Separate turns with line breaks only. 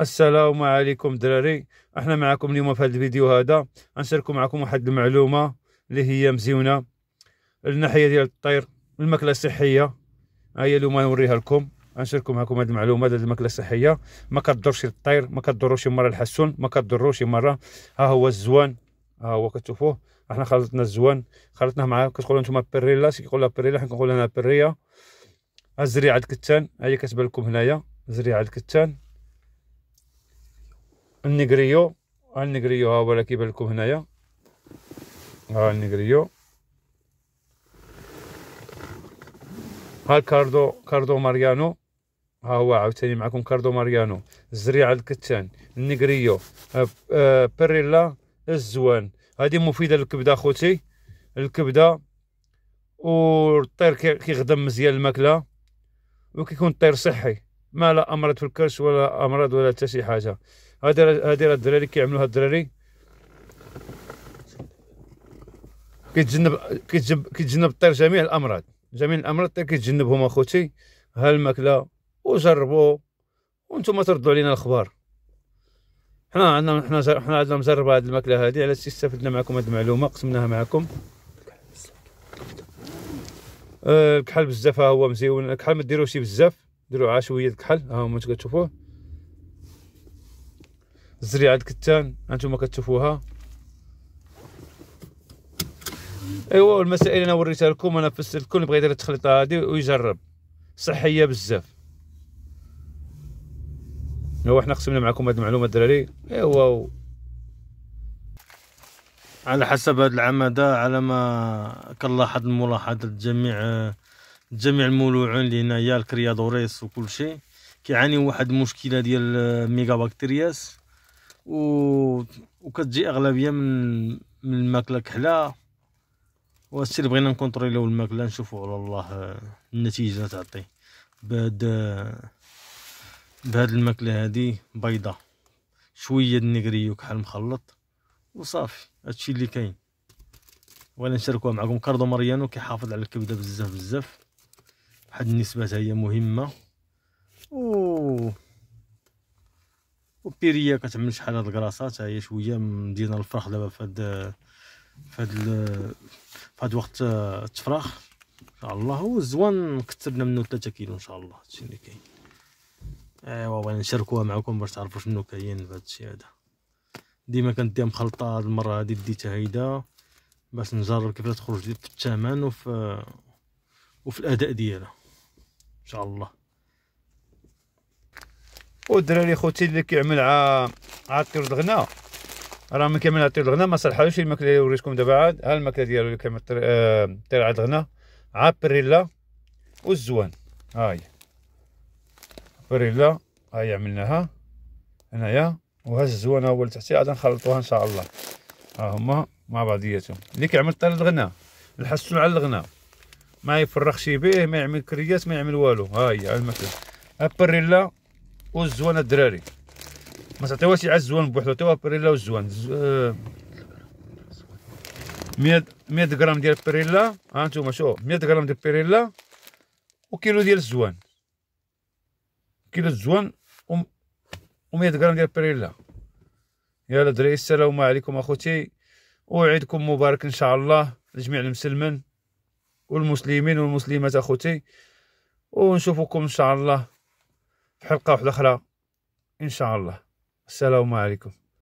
السلام عليكم دراري احنا معكم اليوم في هذا الفيديو هذا غنشاركو معكم واحد المعلومه اللي هي مزيونه الناحيه ديال الطير الماكله الصحيه ها هي اليوم نوريها لكم غنشاركو معكم هذه المعلومه ديال الماكله الصحيه ما كضرش الطير ما كضروش مره الحسون ما كضروش مره ها هو الزوان ها هو كتشوفوه احنا خلطنا الزوان خلطناه مع كتقولوا نتوما بيريلا كيقول لها بيريلا حنا كنقول لها بيريا الزريعه الكتان ها هي كتبان لكم هنايا زريعه الكتان النقريو ها النقريو ها هو راه كيبان لكم هنايا ها النقريو ها كاردو كاردو ماريانو ها هو عاوتاني معكم كاردو ماريانو الزريعه الكتان أه بريلا الزوان هادي مفيده للكبده خوتي الكبده الطير كيخدم مزيان الماكله وكيكون الطير صحي ما لا امراض في الكرش ولا امراض ولا حتى شي حاجه هادي هادي راه الدراري كيعملوها الدراري كيتجنب كيتجنب كيتجنب الطير جميع الامراض جميع الامراض كيتجنبهم اخوتي ها الماكله وجربوا وانتم تردوا علينا الاخبار حنا عندنا حنا حنا عندنا مجربه هذه الماكله هذه على اساس استفدنا معكم هذه المعلومه قسمناها معكم آه، الكحل بزاف ها هو مزيون الكحل ما ديروش بزاف ديروا شويه الكحل ها هما كتشوفوه زريعه الكتان هانتوما كتشوفوها ايوا المسائل انا وريتها لكم انا فسرت لكم اللي بغى يدير التخليطه هذه ويجرب صحيه بزاف ايوا حنا قسمنا معكم هذه المعلومه الدراري
ايوا على حسب هاد العماده على ما كنلاحظ الملاحظات جميع جميع المولوعين اللي هنايا الكريادوريس وكل شيء كيعانيو واحد المشكله ديال ميغا بكتيرياس و... وكتجي اغلبيه من من الماكله كحله وهادشي اللي بغينا نكونتروليو الماكله نشوفوا على الله النتيجه تعطي بهاد بهاد الماكله هادي بيضه شويه النقريو كحل مخلط وصافي هادشي اللي كاين وانا نشاركوها معكم كاردو ماريانو كيحافظ على الكبده بزاف بزاف واحد النسبه هي مهمه و وبيريا كتعمل شحال هاد الكراسات هي شويه مدينا الفرح دابا فهاد فهاد فهاد وقت آه، التفراخ ان شاء الله والزوان كثرنا منه 3 كيلو ان شاء الله هادشي اللي كاين ايوا بغينا نشاركوها معكم باش تعرفوا شنو كاين في هادشي هذا ديما كنديها مخلطه هاد المره هادي ديتها هيدا باش نجرب كيفاش تخرج في الثمن وفي وفي الاداء ديالها
ان شاء الله والدراري خوتي اللي كيعمل عا عطير الغنا راه من كيعمل عطير الغنا ما صلحالوش الماكله اللي وريتكم دابا عاد ها الماكله ديالو اللي كيعمل آه، طير عاد الغنا عا بريلا والزوان ها هي بريلا ها هي عملناها هنايا وهاز الزوان هو لتحتي عاد نخلطوها ان شاء الله ها هما مع بعضياتهم اللي كيعمل طير الغنا الحسن على الغنا ما يفرخش به ما يعمل كريات ما يعمل والو ها هي الماكله ابريلا والزوان الدراري ما تعطيوهاش يعز الزوان بوحدو تعطيوها بريلا والزوان آه 100 غرام ديال بريلا ها نتوما شوف 100 غرام ديال بريلا وكيلو ديال الزوان كيلو الزوان و 100 غرام ديال بريلا يلا دراري السلام عليكم اخوتي وعيدكم مبارك ان شاء الله لجميع المسلمين والمسلمين والمسلمات اخوتي ونشوفكم ان شاء الله في حلقه واحده اخرى ان شاء الله السلام عليكم